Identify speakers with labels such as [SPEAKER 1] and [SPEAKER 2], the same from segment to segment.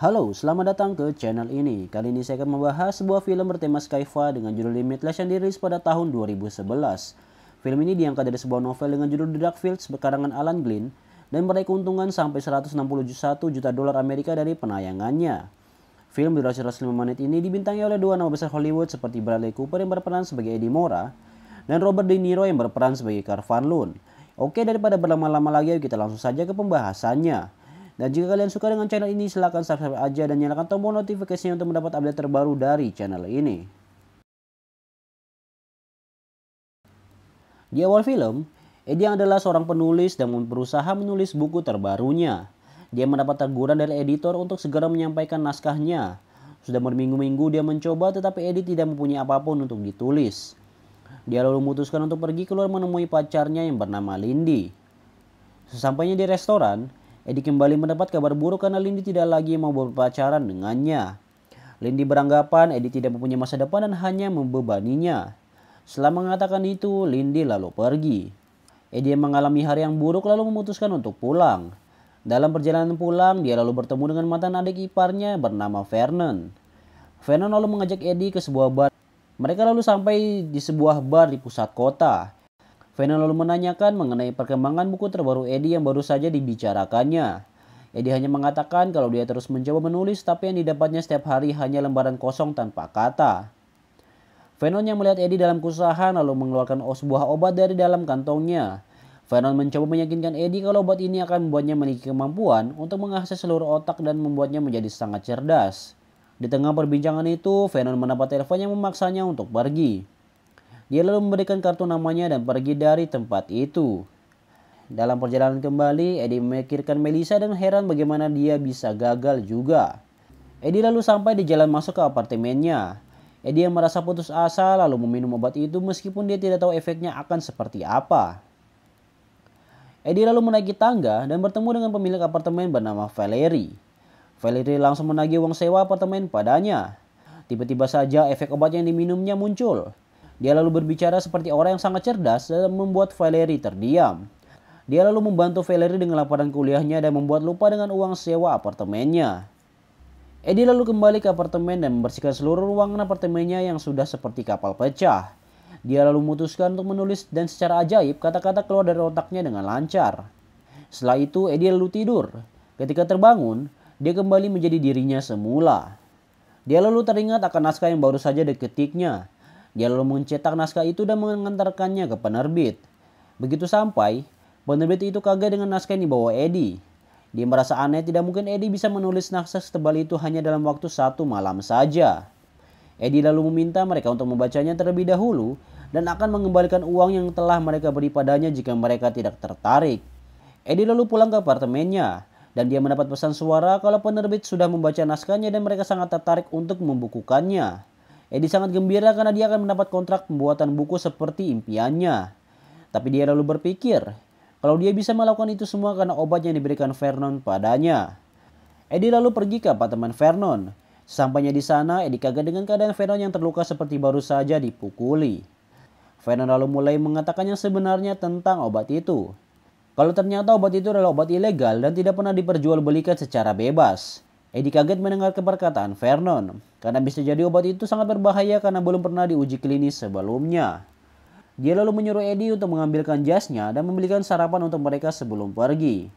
[SPEAKER 1] Halo, selamat datang ke channel ini. Kali ini saya akan membahas sebuah film bertema sci dengan judul Limitless yang dirilis pada tahun 2011. Film ini diangkat dari sebuah novel dengan judul The Dark Fields berkarangan Alan Glynn dan meraih keuntungan sampai 161 juta dolar Amerika dari penayangannya. Film durasi 105 menit ini dibintangi oleh dua nama besar Hollywood seperti Bradley Cooper yang berperan sebagai Eddie Mora dan Robert De Niro yang berperan sebagai Carvan Loon. Oke, daripada berlama-lama lagi, kita langsung saja ke pembahasannya. Dan jika kalian suka dengan channel ini, silahkan subscribe aja dan nyalakan tombol notifikasinya untuk mendapat update terbaru dari channel ini. Di awal film, Eddie adalah seorang penulis dan berusaha menulis buku terbarunya. Dia mendapat teguran dari editor untuk segera menyampaikan naskahnya. Sudah berminggu-minggu dia mencoba tetapi Eddie tidak mempunyai apapun untuk ditulis. Dia lalu memutuskan untuk pergi keluar menemui pacarnya yang bernama Lindy. Sesampainya di restoran, Edi kembali mendapat kabar buruk karena Lindy tidak lagi mau berpacaran dengannya. Lindy beranggapan Edi tidak mempunyai masa depan dan hanya membebaninya. Setelah mengatakan itu, Lindy lalu pergi. Edi mengalami hari yang buruk lalu memutuskan untuk pulang. Dalam perjalanan pulang, dia lalu bertemu dengan mantan adik iparnya bernama Vernon. Vernon lalu mengajak Eddie ke sebuah bar. Mereka lalu sampai di sebuah bar di pusat kota. Vena lalu menanyakan mengenai perkembangan buku terbaru Eddie yang baru saja dibicarakannya. Eddie hanya mengatakan kalau dia terus mencoba menulis tapi yang didapatnya setiap hari hanya lembaran kosong tanpa kata. Venon yang melihat Eddie dalam kesusahan lalu mengeluarkan sebuah obat dari dalam kantongnya. Venon mencoba meyakinkan Eddie kalau obat ini akan membuatnya memiliki kemampuan untuk mengakses seluruh otak dan membuatnya menjadi sangat cerdas. Di tengah perbincangan itu, Venon mendapat telepon yang memaksanya untuk pergi. Dia lalu memberikan kartu namanya dan pergi dari tempat itu. Dalam perjalanan kembali, Eddie memikirkan Melissa dan heran bagaimana dia bisa gagal juga. Eddie lalu sampai di jalan masuk ke apartemennya. Eddie yang merasa putus asa lalu meminum obat itu meskipun dia tidak tahu efeknya akan seperti apa. Eddie lalu menaiki tangga dan bertemu dengan pemilik apartemen bernama Valerie. Valerie langsung menagih uang sewa apartemen padanya. Tiba-tiba saja efek obat yang diminumnya muncul. Dia lalu berbicara seperti orang yang sangat cerdas dan membuat Valerie terdiam. Dia lalu membantu Valerie dengan laporan kuliahnya dan membuat lupa dengan uang sewa apartemennya. Eddie lalu kembali ke apartemen dan membersihkan seluruh ruangan apartemennya yang sudah seperti kapal pecah. Dia lalu memutuskan untuk menulis dan secara ajaib kata-kata keluar dari otaknya dengan lancar. Setelah itu Eddie lalu tidur. Ketika terbangun, dia kembali menjadi dirinya semula. Dia lalu teringat akan naskah yang baru saja diketiknya dia lalu mencetak naskah itu dan mengantarkannya ke penerbit. Begitu sampai, penerbit itu kaget dengan naskah yang dibawa Eddie. Dia merasa aneh tidak mungkin Eddie bisa menulis naskah setebal itu hanya dalam waktu satu malam saja. Eddie lalu meminta mereka untuk membacanya terlebih dahulu dan akan mengembalikan uang yang telah mereka beri padanya jika mereka tidak tertarik. Eddie lalu pulang ke apartemennya dan dia mendapat pesan suara kalau penerbit sudah membaca naskahnya dan mereka sangat tertarik untuk membukukannya. Edi sangat gembira karena dia akan mendapat kontrak pembuatan buku seperti impiannya. Tapi dia lalu berpikir, kalau dia bisa melakukan itu semua karena obat yang diberikan Vernon padanya. Edi lalu pergi ke apartemen Vernon. Sampainya di sana, Edi kaget dengan keadaan Vernon yang terluka seperti baru saja dipukuli. Vernon lalu mulai mengatakan yang sebenarnya tentang obat itu. Kalau ternyata obat itu adalah obat ilegal dan tidak pernah diperjualbelikan secara bebas. Edi kaget mendengar keberkataan Vernon, karena bisa jadi obat itu sangat berbahaya karena belum pernah diuji klinis sebelumnya. Dia lalu menyuruh Edi untuk mengambilkan jasnya dan membelikan sarapan untuk mereka sebelum pergi.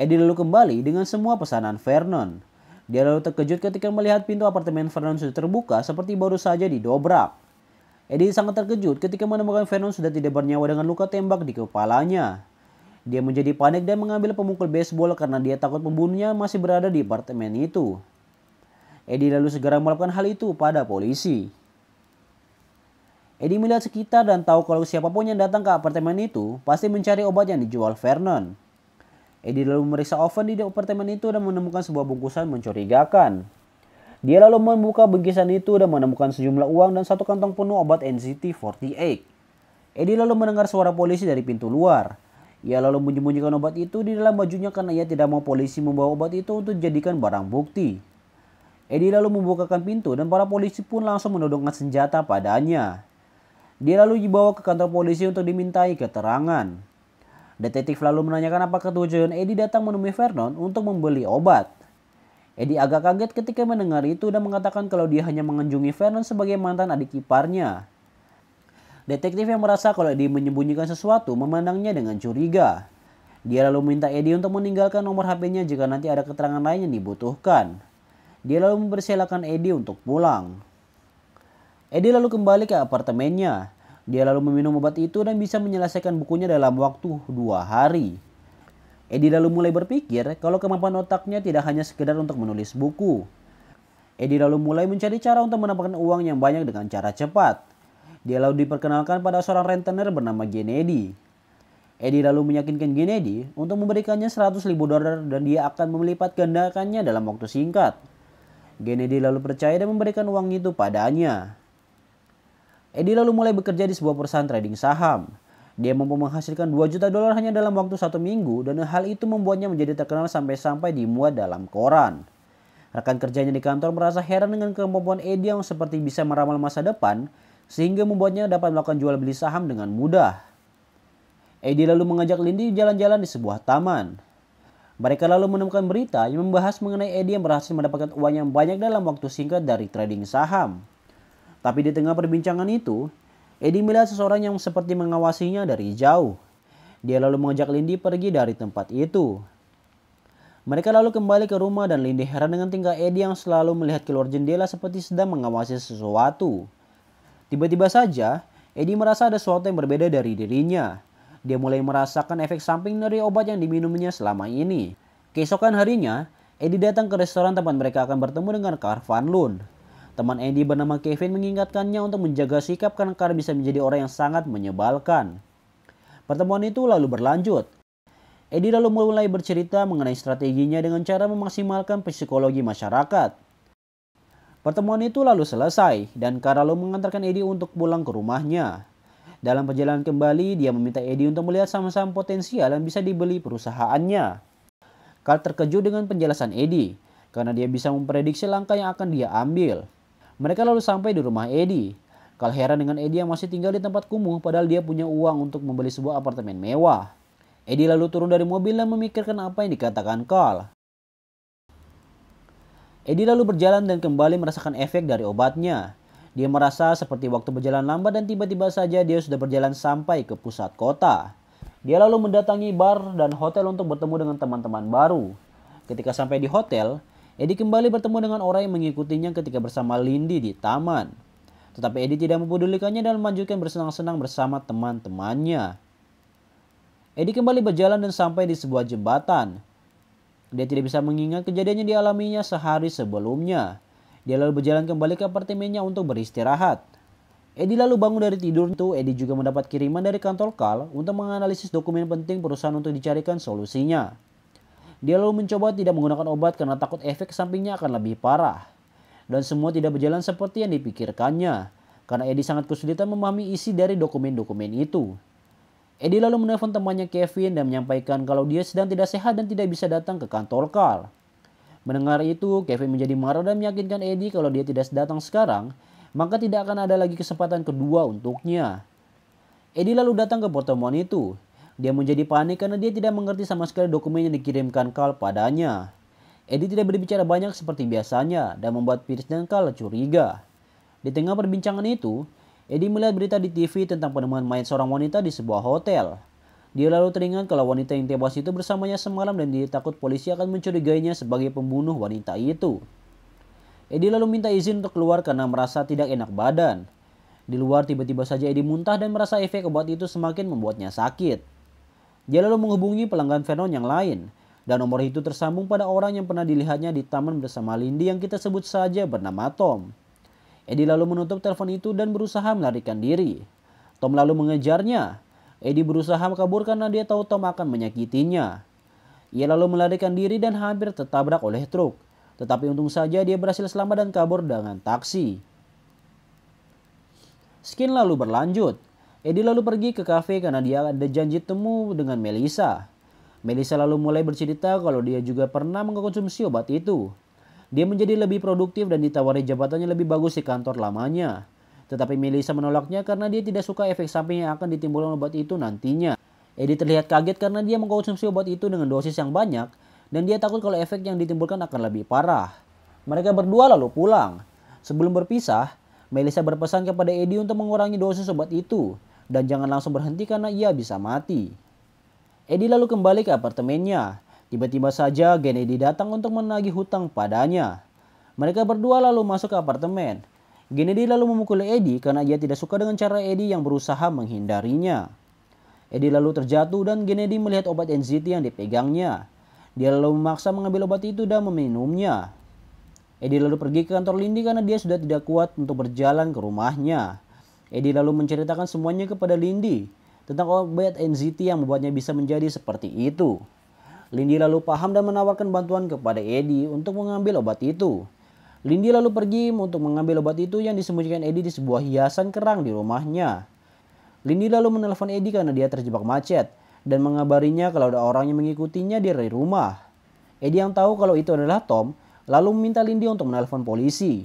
[SPEAKER 1] Edi lalu kembali dengan semua pesanan Vernon. Dia lalu terkejut ketika melihat pintu apartemen Vernon sudah terbuka seperti baru saja didobrak. Edi sangat terkejut ketika menemukan Vernon sudah tidak bernyawa dengan luka tembak di kepalanya. Dia menjadi panik dan mengambil pemukul baseball karena dia takut pembunuhnya masih berada di apartemen itu. Eddie lalu segera melakukan hal itu pada polisi. Eddie melihat sekitar dan tahu kalau siapapun yang datang ke apartemen itu pasti mencari obat yang dijual Vernon. Eddie lalu memeriksa oven di apartemen itu dan menemukan sebuah bungkusan mencurigakan. Dia lalu membuka bingkisan itu dan menemukan sejumlah uang dan satu kantong penuh obat NCT48. Eddie lalu mendengar suara polisi dari pintu luar. Ia lalu menyembunyikan obat itu di dalam bajunya karena ia tidak mau polisi membawa obat itu untuk dijadikan barang bukti. Edi lalu membukakan pintu dan para polisi pun langsung menodongkan senjata padanya. Dia lalu dibawa ke kantor polisi untuk dimintai keterangan. Detektif lalu menanyakan apakah tujuan Edi datang menemui Vernon untuk membeli obat. Edi agak kaget ketika mendengar itu dan mengatakan kalau dia hanya mengunjungi Vernon sebagai mantan adik iparnya. Detektif yang merasa kalau Eddie menyembunyikan sesuatu memandangnya dengan curiga. Dia lalu minta Eddie untuk meninggalkan nomor HP-nya jika nanti ada keterangan lain yang dibutuhkan. Dia lalu mempersilahkan Eddie untuk pulang. Eddie lalu kembali ke apartemennya. Dia lalu meminum obat itu dan bisa menyelesaikan bukunya dalam waktu dua hari. Eddie lalu mulai berpikir kalau kemampuan otaknya tidak hanya sekedar untuk menulis buku. Eddie lalu mulai mencari cara untuk mendapatkan uang yang banyak dengan cara cepat. Dia lalu diperkenalkan pada seorang rentenir bernama Genedi. Edi lalu meyakinkan Genedi untuk memberikannya 100 ribu dolar dan dia akan melipat gandakannya dalam waktu singkat. Genedi lalu percaya dan memberikan uang itu padanya. Edi lalu mulai bekerja di sebuah perusahaan trading saham. Dia mampu menghasilkan 2 juta dolar hanya dalam waktu satu minggu dan hal itu membuatnya menjadi terkenal sampai-sampai dimuat dalam koran. Rekan kerjanya di kantor merasa heran dengan kemampuan Eddie yang seperti bisa meramal masa depan sehingga membuatnya dapat melakukan jual beli saham dengan mudah. Edi lalu mengajak Lindy jalan-jalan di sebuah taman. Mereka lalu menemukan berita yang membahas mengenai Edi yang berhasil mendapatkan uang yang banyak dalam waktu singkat dari trading saham. Tapi di tengah perbincangan itu, Edi melihat seseorang yang seperti mengawasinya dari jauh. Dia lalu mengajak Lindy pergi dari tempat itu. Mereka lalu kembali ke rumah dan Lindy heran dengan tingkah Edi yang selalu melihat keluar jendela seperti sedang mengawasi sesuatu. Tiba-tiba saja, Eddie merasa ada sesuatu yang berbeda dari dirinya. Dia mulai merasakan efek samping dari obat yang diminumnya selama ini. Keesokan harinya, Eddie datang ke restoran tempat mereka akan bertemu dengan Carvan Van Loon. Teman Eddie bernama Kevin mengingatkannya untuk menjaga sikap karena Car bisa menjadi orang yang sangat menyebalkan. Pertemuan itu lalu berlanjut. Eddie lalu mulai bercerita mengenai strateginya dengan cara memaksimalkan psikologi masyarakat. Pertemuan itu lalu selesai dan Caralo mengantarkan Eddie untuk pulang ke rumahnya. Dalam perjalanan kembali, dia meminta Eddie untuk melihat saham-saham potensial yang bisa dibeli perusahaannya. Carl terkejut dengan penjelasan Eddie karena dia bisa memprediksi langkah yang akan dia ambil. Mereka lalu sampai di rumah Eddie. Carl heran dengan Eddie yang masih tinggal di tempat kumuh padahal dia punya uang untuk membeli sebuah apartemen mewah. Eddie lalu turun dari mobil dan memikirkan apa yang dikatakan Carl. Edi lalu berjalan dan kembali merasakan efek dari obatnya. Dia merasa seperti waktu berjalan lambat dan tiba-tiba saja dia sudah berjalan sampai ke pusat kota. Dia lalu mendatangi bar dan hotel untuk bertemu dengan teman-teman baru. Ketika sampai di hotel, Edi kembali bertemu dengan orang yang mengikutinya ketika bersama Lindy di taman. Tetapi Edi tidak mempedulikannya dan melanjutkan bersenang-senang bersama teman-temannya. Edi kembali berjalan dan sampai di sebuah jembatan. Dia tidak bisa mengingat kejadian yang dialaminya sehari sebelumnya. Dia lalu berjalan kembali ke apartemennya untuk beristirahat. Edi lalu bangun dari tidur itu, Edi juga mendapat kiriman dari kantor Kal untuk menganalisis dokumen penting perusahaan untuk dicarikan solusinya. Dia lalu mencoba tidak menggunakan obat karena takut efek sampingnya akan lebih parah. Dan semua tidak berjalan seperti yang dipikirkannya, karena Edi sangat kesulitan memahami isi dari dokumen-dokumen itu. Eddie lalu menelpon temannya Kevin dan menyampaikan kalau dia sedang tidak sehat dan tidak bisa datang ke kantor Carl. Mendengar itu, Kevin menjadi marah dan meyakinkan Eddie kalau dia tidak datang sekarang, maka tidak akan ada lagi kesempatan kedua untuknya. Eddie lalu datang ke pertemuan itu. Dia menjadi panik karena dia tidak mengerti sama sekali dokumen yang dikirimkan Carl padanya. Eddie tidak berbicara banyak seperti biasanya dan membuat Pierce dan Carl curiga. Di tengah perbincangan itu, Edi melihat berita di TV tentang penemuan mayat seorang wanita di sebuah hotel. Dia lalu teringat kalau wanita yang tewas itu bersamanya semalam dan dia takut polisi akan mencurigainya sebagai pembunuh wanita itu. Edi lalu minta izin untuk keluar karena merasa tidak enak badan. Di luar tiba-tiba saja Edi muntah dan merasa efek obat itu semakin membuatnya sakit. Dia lalu menghubungi pelanggan Venon yang lain dan nomor itu tersambung pada orang yang pernah dilihatnya di taman bersama Lindy yang kita sebut saja bernama Tom. Edi lalu menutup telepon itu dan berusaha melarikan diri. Tom lalu mengejarnya. Edi berusaha kabur karena dia tahu Tom akan menyakitinya. Ia lalu melarikan diri dan hampir tertabrak oleh truk. Tetapi untung saja dia berhasil selamat dan kabur dengan taksi. Skin lalu berlanjut. Edi lalu pergi ke kafe karena dia ada janji temu dengan Melissa. Melissa lalu mulai bercerita kalau dia juga pernah mengkonsumsi obat itu. Dia menjadi lebih produktif dan ditawari jabatannya lebih bagus di kantor lamanya. Tetapi Melissa menolaknya karena dia tidak suka efek samping yang akan ditimbulkan obat itu nantinya. Eddie terlihat kaget karena dia mengkonsumsi obat itu dengan dosis yang banyak dan dia takut kalau efek yang ditimbulkan akan lebih parah. Mereka berdua lalu pulang. Sebelum berpisah, Melissa berpesan kepada Eddie untuk mengurangi dosis obat itu dan jangan langsung berhenti karena ia bisa mati. Eddie lalu kembali ke apartemennya. Tiba-tiba saja Kennedy datang untuk menagih hutang padanya. Mereka berdua lalu masuk ke apartemen. Kennedy lalu memukul Eddie karena ia tidak suka dengan cara Eddie yang berusaha menghindarinya. Eddie lalu terjatuh dan Kennedy melihat obat NZT yang dipegangnya. Dia lalu memaksa mengambil obat itu dan meminumnya. Eddie lalu pergi ke kantor Lindy karena dia sudah tidak kuat untuk berjalan ke rumahnya. Eddie lalu menceritakan semuanya kepada Lindy tentang obat NZT yang membuatnya bisa menjadi seperti itu. Lindy lalu paham dan menawarkan bantuan kepada Eddie untuk mengambil obat itu. Lindy lalu pergi untuk mengambil obat itu yang disembunyikan Eddie di sebuah hiasan kerang di rumahnya. Lindy lalu menelpon Eddie karena dia terjebak macet dan mengabarinya kalau ada orang yang mengikutinya dari rumah. Eddie yang tahu kalau itu adalah Tom, lalu meminta Lindy untuk menelpon polisi.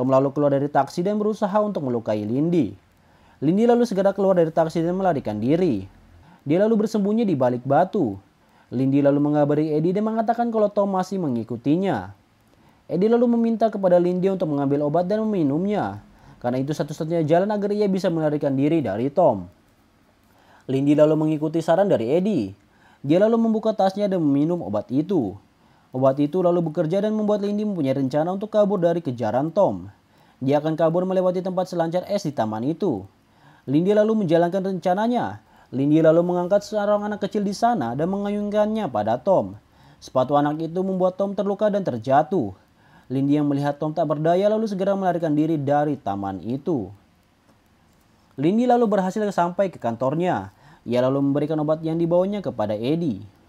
[SPEAKER 1] Tom lalu keluar dari taksi dan berusaha untuk melukai Lindy. Lindy lalu segera keluar dari taksi dan melarikan diri. Dia lalu bersembunyi di balik batu. Lindy lalu mengabari Edi dan mengatakan kalau Tom masih mengikutinya. Edi lalu meminta kepada Lindy untuk mengambil obat dan meminumnya. Karena itu satu-satunya jalan agar ia bisa melarikan diri dari Tom. Lindy lalu mengikuti saran dari Edi. Dia lalu membuka tasnya dan meminum obat itu. Obat itu lalu bekerja dan membuat Lindy mempunyai rencana untuk kabur dari kejaran Tom. Dia akan kabur melewati tempat selancar es di taman itu. Lindy lalu menjalankan rencananya. Lindy lalu mengangkat seorang anak kecil di sana dan mengayunkannya pada Tom. Sepatu anak itu membuat Tom terluka dan terjatuh. Lindy yang melihat Tom tak berdaya lalu segera melarikan diri dari taman itu. Lindy lalu berhasil sampai ke kantornya. Ia lalu memberikan obat yang dibawanya kepada Eddie.